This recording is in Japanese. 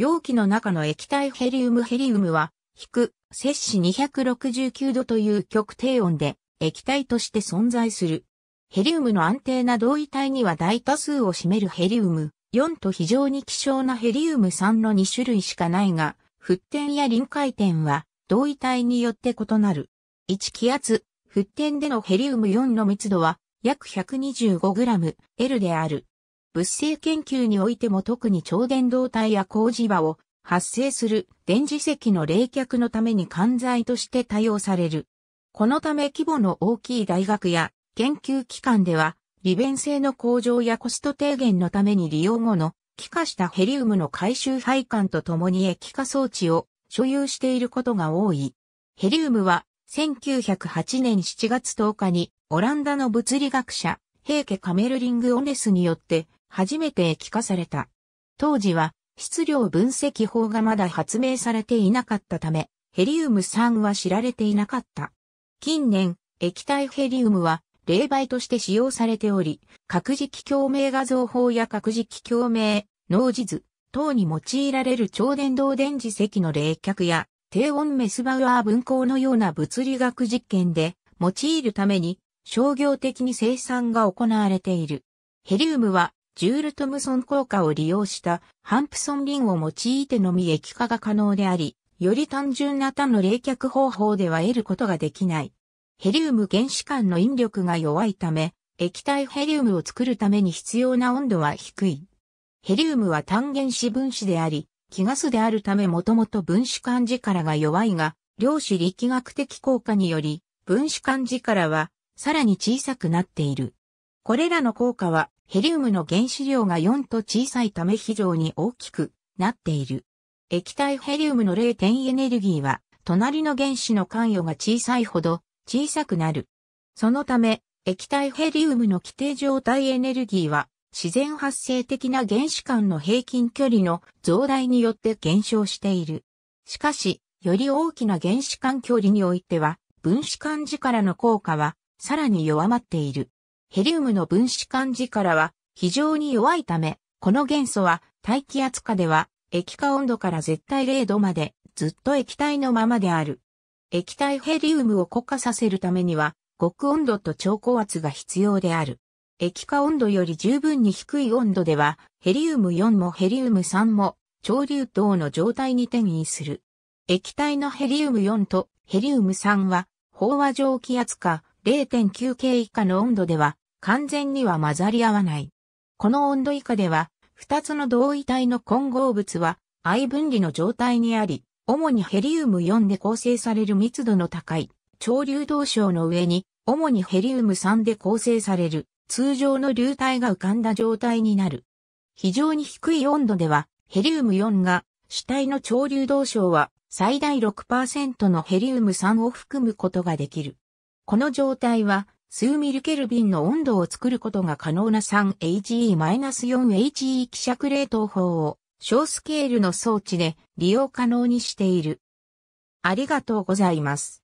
容器の中の液体ヘリウムヘリウムは、低、く、摂氏269度という極低温で液体として存在する。ヘリウムの安定な同位体には大多数を占めるヘリウム4と非常に希少なヘリウム3の2種類しかないが、沸点や臨界点は同位体によって異なる。1気圧、沸点でのヘリウム4の密度は約 125g L である。物性研究においても特に超伝導体や工事場を発生する電磁石の冷却のために管材として多用される。このため規模の大きい大学や研究機関では利便性の向上やコスト低減のために利用後の気化したヘリウムの回収配管とともに液化装置を所有していることが多い。ヘリウムは1908年7月10日にオランダの物理学者、ヘ家ケ・カメルリング・オネスによって初めて液化された。当時は質量分析法がまだ発明されていなかったため、ヘリウム3は知られていなかった。近年、液体ヘリウムは冷媒として使用されており、核磁気共鳴画像法や核磁気共鳴、脳地図等に用いられる超電導電磁石の冷却や低温メスバウアー分光のような物理学実験で用いるために商業的に生産が行われている。ヘリウムはジュール・トムソン効果を利用したハンプソンリンを用いてのみ液化が可能であり、より単純な他の冷却方法では得ることができない。ヘリウム原子間の引力が弱いため、液体ヘリウムを作るために必要な温度は低い。ヘリウムは単原子分子であり、気ガスであるためもともと分子間力が弱いが、量子力学的効果により、分子間力はさらに小さくなっている。これらの効果はヘリウムの原子量が4と小さいため非常に大きくなっている。液体ヘリウムの0点エネルギーは、隣の原子の関与が小さいほど小さくなる。そのため、液体ヘリウムの規定状態エネルギーは、自然発生的な原子間の平均距離の増大によって減少している。しかし、より大きな原子間距離においては、分子間力の効果は、さらに弱まっている。ヘリウムの分子間力は非常に弱いため、この元素は大気圧下では液化温度から絶対0度までずっと液体のままである。液体ヘリウムを固化させるためには極温度と超高圧が必要である。液化温度より十分に低い温度ではヘリウム4もヘリウム3も潮流等の状態に転移する。液体のヘリウム4とヘリウム3は飽和蒸気圧下、0.9系以下の温度では完全には混ざり合わない。この温度以下では、2つの同位体の混合物は相分離の状態にあり、主にヘリウム4で構成される密度の高い潮流動床の上に、主にヘリウム3で構成される通常の流体が浮かんだ状態になる。非常に低い温度では、ヘリウム4が主体の潮流動床は最大6%のヘリウム3を含むことができる。この状態は、数ミリケルビンの温度を作ることが可能な 3HE-4HE 希釈冷凍法を小スケールの装置で利用可能にしている。ありがとうございます。